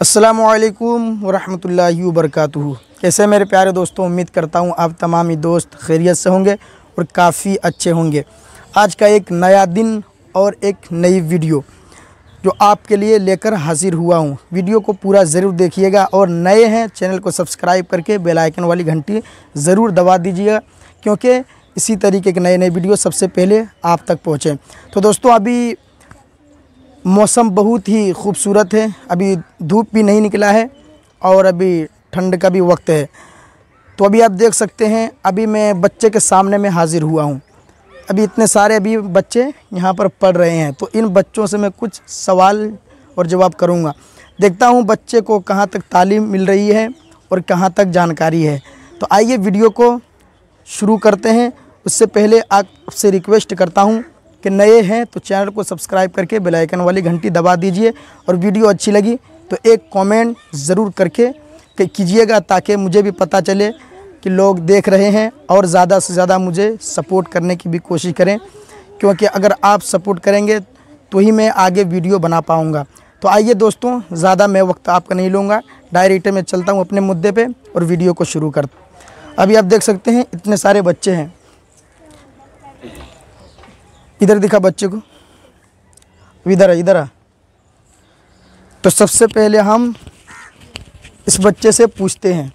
असलकम वालेकुम वरहमतुल्लाहि कैसे मेरे प्यारे दोस्तों उम्मीद करता हूँ आप तमामी दोस्त खैरियत से होंगे और काफ़ी अच्छे होंगे आज का एक नया दिन और एक नई वीडियो जो आपके लिए लेकर हाजिर हुआ हूँ वीडियो को पूरा ज़रूर देखिएगा और नए हैं चैनल को सब्सक्राइब करके बेल आइकन वाली घंटी ज़रूर दबा दीजिएगा क्योंकि इसी तरीके के नए नए वीडियो सबसे पहले आप तक पहुँचें तो दोस्तों अभी मौसम बहुत ही खूबसूरत है अभी धूप भी नहीं निकला है और अभी ठंड का भी वक्त है तो अभी आप देख सकते हैं अभी मैं बच्चे के सामने में हाज़िर हुआ हूँ अभी इतने सारे अभी बच्चे यहाँ पर पढ़ रहे हैं तो इन बच्चों से मैं कुछ सवाल और जवाब करूँगा देखता हूँ बच्चे को कहाँ तक तालीम मिल रही है और कहाँ तक जानकारी है तो आइए वीडियो को शुरू करते हैं उससे पहले आपसे रिक्वेस्ट करता हूँ कि नए हैं तो चैनल को सब्सक्राइब करके बेलाइकन वाली घंटी दबा दीजिए और वीडियो अच्छी लगी तो एक कमेंट ज़रूर करके कीजिएगा ताकि मुझे भी पता चले कि लोग देख रहे हैं और ज़्यादा से ज़्यादा मुझे सपोर्ट करने की भी कोशिश करें क्योंकि अगर आप सपोर्ट करेंगे तो ही मैं आगे वीडियो बना पाऊँगा तो आइए दोस्तों ज़्यादा मैं वक्त आपका नहीं लूँगा डायरेक्ट में चलता हूँ अपने मुद्दे पर और वीडियो को शुरू कर अभी आप देख सकते हैं इतने सारे बच्चे हैं इधर दिखा बच्चे को इधर है इधर है तो सबसे पहले हम इस बच्चे से पूछते हैं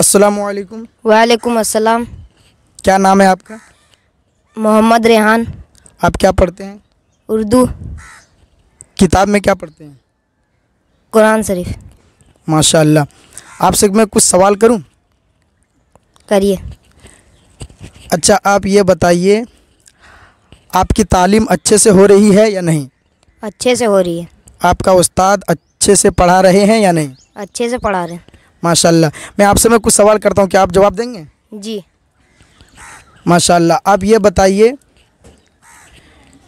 अस्सलाम वालेकुम वालेकुम अस्सलाम क्या नाम है आपका मोहम्मद रेहान आप क्या पढ़ते हैं उर्दू किताब में क्या पढ़ते हैं कुरान शरीफ माशाल्लाह आपसे मैं कुछ सवाल करूं करिए अच्छा आप ये बताइए आपकी तालीम अच्छे से हो रही है या नहीं अच्छे से हो रही है आपका उस्ताद अच्छे से पढ़ा रहे हैं या नहीं अच्छे से पढ़ा रहे हैं माशाल्लाह मैं आपसे मैं कुछ सवाल करता हूँ क्या आप जवाब देंगे जी माशाल्लाह आप ये बताइए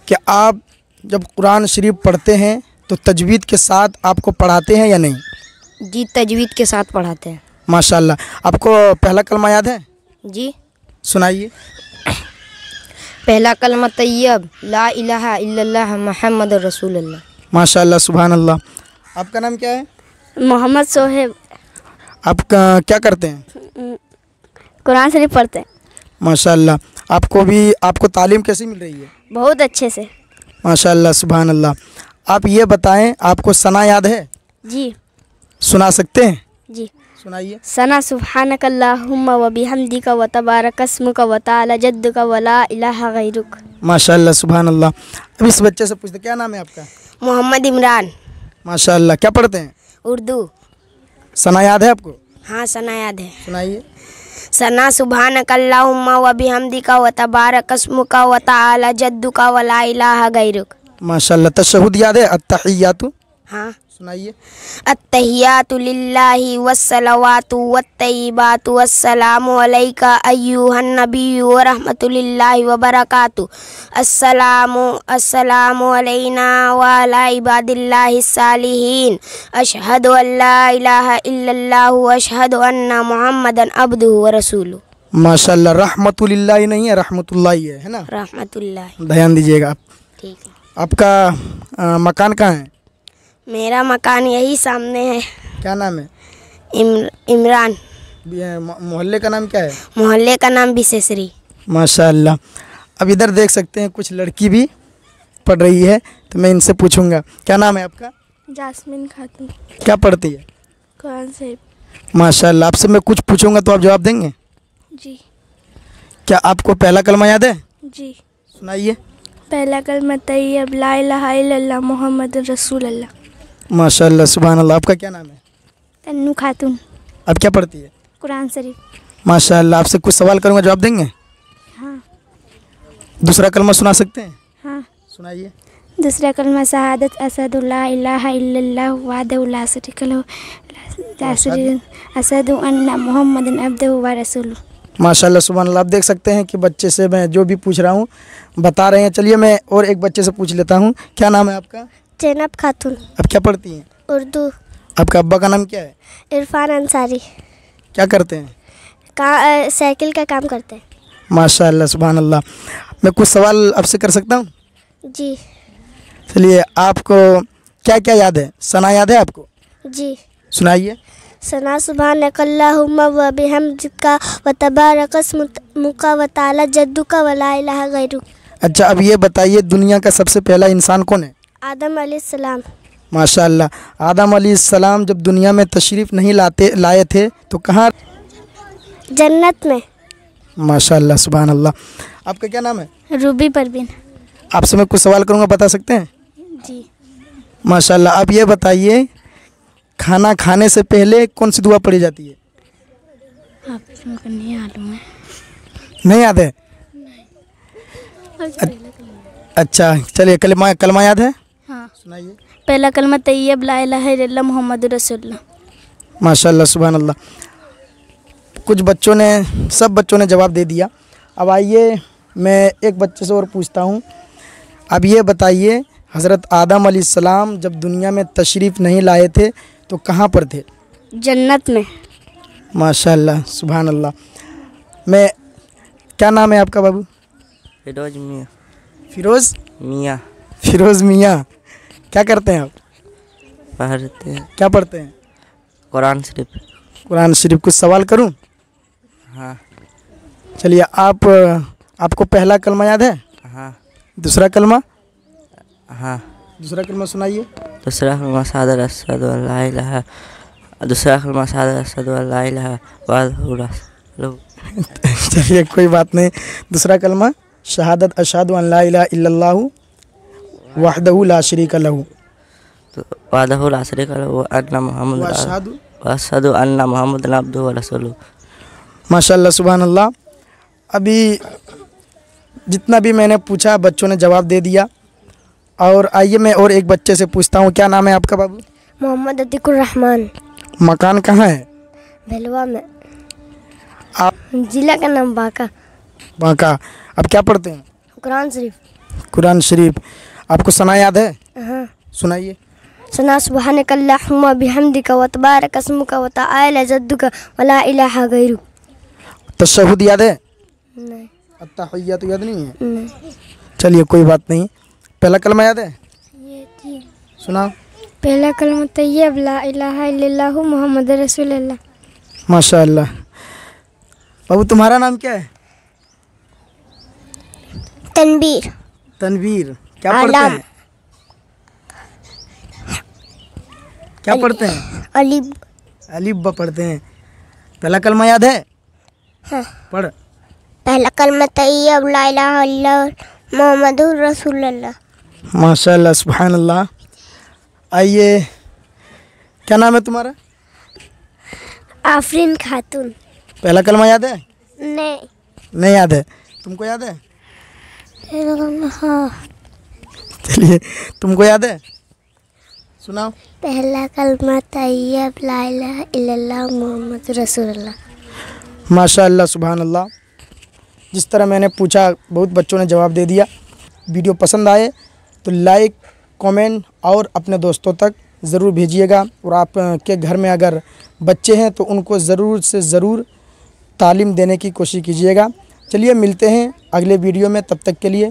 कि आप जब कुरान शरीफ पढ़ते हैं तो तजवीद के साथ आपको पढ़ाते हैं या नहीं जी तजवीद के साथ पढ़ाते हैं माशाल्लाह आपको पहला कलमा याद है जी सुनाइए पहला कलमा तैयब ला इलाहा इल्लल्लाह मोहम्मद आपका नाम क्या है मोहम्मद सोहेब आप क्या करते हैं कुरान शरीफ पढ़ते हैं माशाल्लाह आपको भी आपको तालीम कैसी मिल रही है बहुत अच्छे से माशाल्लाह सुबहान अल्लाह आप ये बताएं आपको सना याद है जी सुना सकते हैं जी सुनाइए सना सुबहानकल्लाहुम्मा व का व तबारकस्मुका व तआला जद्दुका व ला इलाहा गैरुक माशाल्लाह अल्लाह अब इस बच्चे से पूछते क्या नाम है आपका मोहम्मद इमरान माशा क्या पढ़ते हैं उर्दू सना याद है आपको हाँ सना याद है सुनाइए सना सुबहानकल्लाहुम्मा व का व तबारकस्मुका का तआला जद्दुका का वला इलाक माशा तशहद याद है अत्तहियातु हाँ सुनाइए अतहियातुल्लाहि वस्सलावातु वत्तयिबातु अन्ना व नहीं है है ना रहमतुल्लाह ध्यान दीजिएगा आप ठीक है आपका आ, मकान कहाँ है मेरा मकान यही सामने है क्या नाम है इमरान मोहल्ले का नाम क्या है मोहल्ले का नाम विशेषरी माशाल्लाह अब इधर देख सकते हैं कुछ लड़की भी पढ़ रही है तो मैं इनसे पूछूंगा क्या नाम है आपका जासमिन खातून क्या पढ़ती है कौन से माशाल्लाह आपसे मैं कुछ पूछूंगा तो आप जवाब देंगे जी क्या आपको पहला कलमा याद है जी सुनाइए पहला कलमा तैयब लाला मोहम्मद रसूल अल्लाह माशाल्लाह सुबह अल्लाह आपका क्या नाम है तन्नू खातून अब क्या पढ़ती है कुरान शरीफ माशाल्लाह आपसे कुछ सवाल करूँगा जवाब देंगे हाँ दूसरा कलमा सुना सकते हैं हाँ सुनाइए दूसरा कलमा शहादत असद रसूल माशाल्लाह सुबह आप देख सकते हैं कि बच्चे से मैं जो भी पूछ रहा हूँ बता रहे हैं चलिए मैं और एक बच्चे से पूछ लेता हूँ क्या नाम है आपका जैनब खातून अब क्या पढ़ती हैं उर्दू आपके अब्बा का नाम क्या है इरफान अंसारी क्या करते हैं का साइकिल का काम करते हैं माशाल्लाह सुबहान अल्लाह मैं कुछ सवाल आपसे कर सकता हूँ जी चलिए आपको क्या क्या याद है सना याद है आपको जी सुनाइए सना सुबहानकल्लाहुम्मा व बिहमदिका व तबारकस मुका व ताला जद्दुका व इलाहा गैरुक अच्छा अब ये बताइए दुनिया का सबसे पहला इंसान कौन है आदम सलाम माशाल्लाह आदम सलाम जब दुनिया में तशरीफ़ नहीं लाते लाए थे तो कहाँ जन्नत में माशाल्लाह सुबह अल्लाह आपका क्या नाम है रूबी परवीन आपसे मैं कुछ सवाल करूँगा बता सकते हैं जी माशाल्लाह आप ये बताइए खाना खाने से पहले कौन सी दुआ पड़ी जाती है आप नहीं याद है नहीं याद है अच्छा चलिए कलमा कलमा याद है सुनाइए पहला कलमा तैयब तो ला मोहम्मद रसोल्ला माशा सुबह अल्लाह कुछ बच्चों ने सब बच्चों ने जवाब दे दिया अब आइए मैं एक बच्चे से और पूछता हूँ अब ये बताइए हज़रत आदम सलाम जब दुनिया में तशरीफ़ नहीं लाए थे तो कहाँ पर थे जन्नत में माशा सुबह अल्लाह मैं क्या नाम है आपका बाबू फिरोज मियाँ फिरोज़ मियाँ फिरोज़ मियाँ क्या करते हैं आप पढ़ते हैं क्या पढ़ते हैं कुरान शरीफ कुरान शरीफ कुछ सवाल करूं हाँ चलिए आप आपको पहला कलमा याद है हाँ दूसरा कलमा हाँ दूसरा कलमा सुनाइए दूसरा कलमा सादर असद दूसरा कलमा सादर असद चलिए कोई बात नहीं दूसरा कलमा शहादत अशाद अल्लाह वाहदहुल आशरीक लहू तो वादहुल आशरीक लहू अन्ना मोहम्मद वसद अन्ना मोहम्मद अब्दू रसोल माशा सुबहान अल्लाह अभी जितना भी मैंने पूछा बच्चों ने जवाब दे दिया और आइए मैं और एक बच्चे से पूछता हूँ क्या नाम है आपका बाबू मोहम्मद अतिकुर रहमान मकान कहाँ है भेलवा में आप जिला का नाम बांका बांका आप क्या पढ़ते हैं कुरान शरीफ कुरान शरीफ आपको सना याद है हाँ। सुनाइए सना सुबह कल्लाहुम्मा बिहमदिक व तबारक अस्मुक व तआला तशहुद याद है नहीं तो याद नहीं है चलिए कोई बात नहीं पहला कलमा याद है सुना पहला कलमा तैयब तो ला मोहम्मद रसूल माशा बाबू तुम्हारा नाम क्या है तनवीर तनवीर क्या पढ़ते हैं क्या पढ़ते हैं अलीब अलीब्बा पढ़ते हैं पहला कलमा याद है हाँ। पढ़ पहला कलमा तैयब लाला मोहम्मद रसुल्ला माशा सुबहान अल्लाह आइए क्या नाम है तुम्हारा आफरीन खातून पहला कलमा याद है नहीं नहीं याद है तुमको याद है हाँ चलिए तुमको याद है सुनाओ पहला कलमा तैयब ला मोहम्मद रसूलुल्लाह माशाल्लाह सुबहान अल्लाह जिस तरह मैंने पूछा बहुत बच्चों ने जवाब दे दिया वीडियो पसंद आए तो लाइक कमेंट और अपने दोस्तों तक ज़रूर भेजिएगा और आपके घर में अगर बच्चे हैं तो उनको ज़रूर से ज़रूर तालीम देने की कोशिश कीजिएगा चलिए मिलते हैं अगले वीडियो में तब तक के लिए